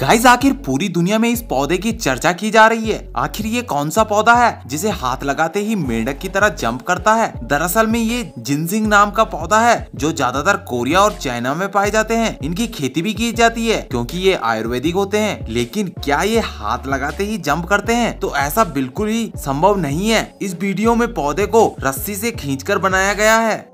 guys आखिर पूरी दुनिया में इस पौधे की चर्चा की जा रही है आखिर ये कौन सा पौधा है जिसे हाथ लगाते ही मेंढक की तरह जंप करता है दरअसल में ये जिनसिंग नाम का पौधा है जो ज्यादातर कोरिया और चाइना में पाए जाते हैं इनकी खेती भी की जाती है क्योंकि ये आयुर्वेदिक होते हैं लेकिन क्या ये हाथ लगाते ही जंप करते हैं तो ऐसा बिल्कुल ही संभव नहीं है इस वीडियो में पौधे को रस्सी से खींच बनाया गया है